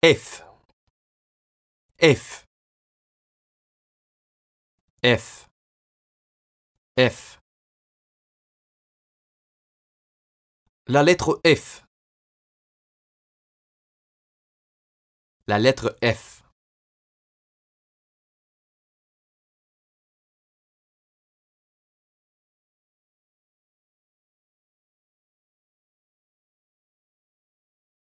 F F F F La lettre F La lettre F